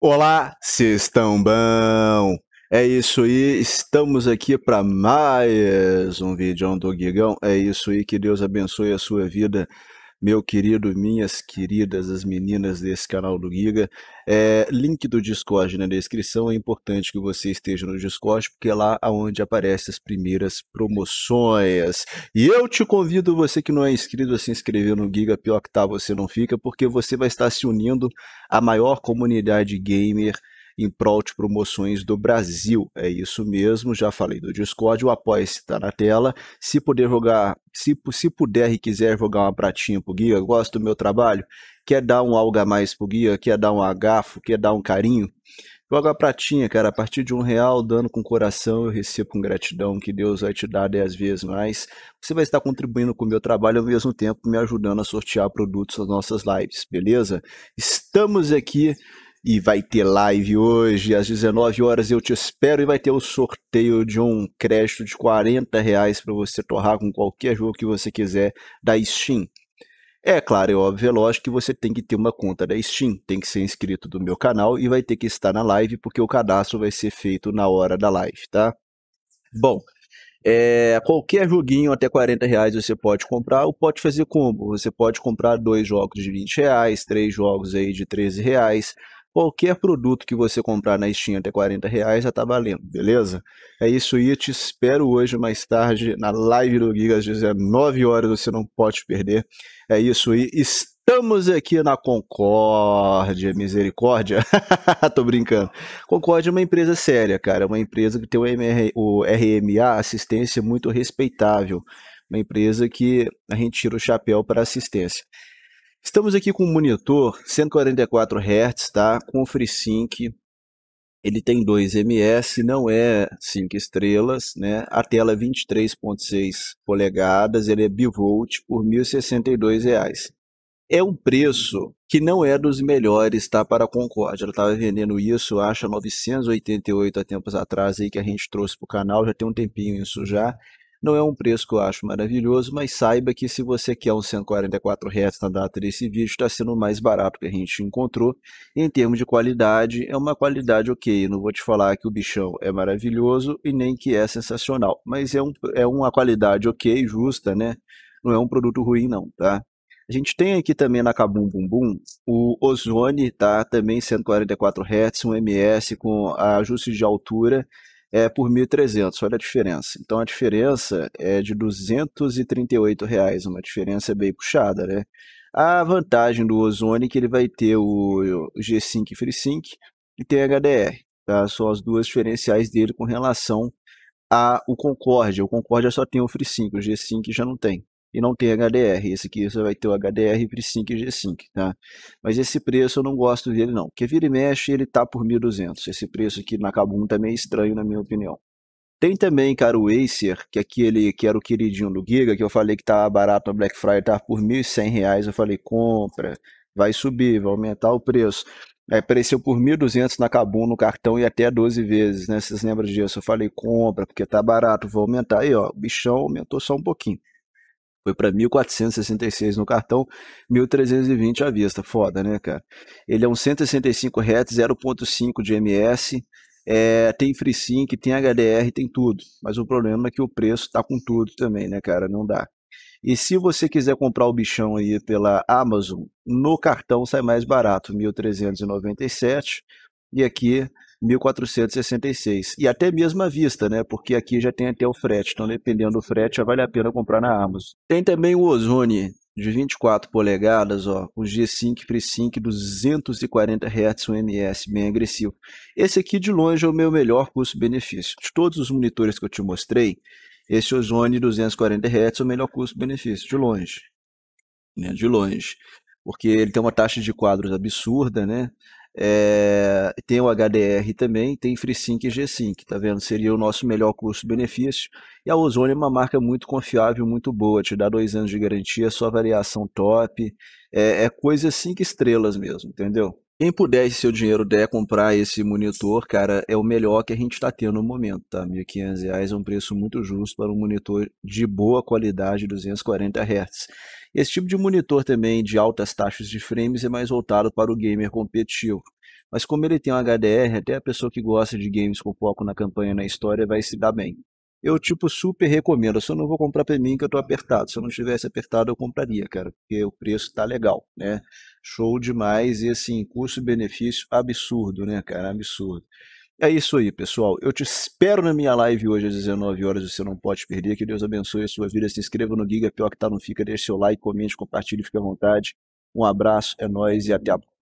Olá, se estão bom? É isso aí, estamos aqui para mais um vídeo do Gigão É isso aí, que Deus abençoe a sua vida meu querido, minhas queridas, as meninas desse canal do Giga. É, link do Discord né, na descrição, é importante que você esteja no Discord, porque é lá onde aparecem as primeiras promoções. E eu te convido, você que não é inscrito, a se inscrever no Giga, pior que tá, você não fica, porque você vai estar se unindo à maior comunidade gamer em prol de promoções do Brasil. É isso mesmo, já falei do Discord, o apoia está na tela. Se puder jogar, se, se puder e quiser jogar uma pratinha pro Guia, gosta do meu trabalho, quer dar um algo a mais pro Guia, quer dar um agafo, quer dar um carinho, Joga a pratinha, cara. A partir de um real, dando com coração, eu recebo com gratidão que Deus vai te dar dez vezes mais. Você vai estar contribuindo com o meu trabalho ao mesmo tempo me ajudando a sortear produtos nas nossas lives, beleza? Estamos aqui e vai ter live hoje às 19 horas. Eu te espero e vai ter o sorteio de um crédito de 40 reais para você torrar com qualquer jogo que você quiser da Steam. É claro, é óbvio, é lógico que você tem que ter uma conta da Steam, tem que ser inscrito do meu canal e vai ter que estar na live porque o cadastro vai ser feito na hora da live, tá? Bom, é, qualquer joguinho até 40 reais você pode comprar ou pode fazer combo. Você pode comprar dois jogos de 20 reais, três jogos aí de 13 reais. Qualquer produto que você comprar na Steam até 40 reais já tá valendo, beleza? É isso aí, te espero hoje mais tarde na live do Giga às 19 horas, você não pode perder. É isso aí, estamos aqui na Concórdia, misericórdia. Tô brincando. Concórdia é uma empresa séria, cara, é uma empresa que tem o, o RMA, assistência muito respeitável. Uma empresa que a gente tira o chapéu para assistência. Estamos aqui com um monitor 144 Hz, tá? Com o FreeSync. Ele tem 2 ms, não é 5 estrelas, né? A tela é 23.6 polegadas, ele é bivolt por R$ 1.062. Reais. É um preço que não é dos melhores, tá? Para a Concorde. Ela estava vendendo isso, acha 988 há tempos atrás aí que a gente trouxe para o canal, já tem um tempinho isso já. Não é um preço que eu acho maravilhoso, mas saiba que se você quer um 144 Hz na data desse vídeo, está sendo o mais barato que a gente encontrou. Em termos de qualidade, é uma qualidade ok. Não vou te falar que o bichão é maravilhoso e nem que é sensacional, mas é, um, é uma qualidade ok, justa, né? Não é um produto ruim não, tá? A gente tem aqui também na Kabum Bum Bum o Ozone, tá? Também 144 Hz, um MS com ajuste de altura é, por 1.300, olha a diferença. Então a diferença é de 238 reais, uma diferença bem puxada, né? A vantagem do Ozone é que ele vai ter o G-Sync FreeSync e tem HDR. Tá? São as duas diferenciais dele com relação ao Concorde. O Concorde só tem o FreeSync, o G-Sync já não tem e não tem HDR. Esse aqui você vai ter o HDR pre 5 e G-Sync, tá? Mas esse preço eu não gosto dele não, porque vira e mexe ele tá por 1.200. Esse preço aqui na Kabum tá meio estranho na minha opinião. Tem também, cara, o Acer, que aquele que era o queridinho do Giga, que eu falei que tá barato na Black Friday, tá por R$ 1.100, eu falei compra, vai subir, vai aumentar o preço. Aí é, apareceu por 1.200 na Cabum no cartão e até 12 vezes, né? Vocês lembram disso? Eu falei, compra, porque tá barato, vou aumentar. Aí, ó, o bichão aumentou só um pouquinho. Foi para 1.466 no cartão, 1.320 à vista. Foda, né, cara? Ele é um 165 Hz, 0.5 de ms, é, tem FreeSync, tem HDR, tem tudo. Mas o problema é que o preço tá com tudo também, né, cara? Não dá. E se você quiser comprar o bichão aí pela Amazon, no cartão sai mais barato, 1.397. E aqui 1466. E até mesmo à vista, né? Porque aqui já tem até o frete. Então, dependendo do frete, já vale a pena comprar na Amazon. Tem também o Ozone de 24 polegadas, ó, o G5 pre 240 Hz, um ms bem agressivo. Esse aqui de longe é o meu melhor custo-benefício. De todos os monitores que eu te mostrei, esse Ozone 240 Hz é o melhor custo-benefício, de longe. Né, de longe. Porque ele tem uma taxa de quadros absurda, né? É, tem o HDR também, tem FreeSync e G-Sync, tá vendo? Seria o nosso melhor custo-benefício. E a Ozone é uma marca muito confiável, muito boa, te dá dois anos de garantia, sua variação top, é, é coisa cinco estrelas mesmo, entendeu? Quem puder e seu dinheiro der comprar esse monitor, cara, é o melhor que a gente está tendo no momento, tá? R$ 1.500 é um preço muito justo para um monitor de boa qualidade, 240 Hz. Esse tipo de monitor também de altas taxas de frames é mais voltado para o gamer competitivo. Mas como ele tem um HDR, até a pessoa que gosta de games com foco na campanha e na história vai se dar bem eu, tipo, super recomendo. Eu só não vou comprar pra mim que eu tô apertado. Se eu não estivesse apertado, eu compraria, cara, porque o preço tá legal, né? Show demais e, assim, custo-benefício absurdo, né, cara? Absurdo. É isso aí, pessoal. Eu te espero na minha live hoje às 19 horas. Você não pode perder. Que Deus abençoe a sua vida. Se inscreva no Giga. Pior que tá, não fica. Deixe seu like, comente, compartilhe, fique à vontade. Um abraço, é nóis e até a próxima.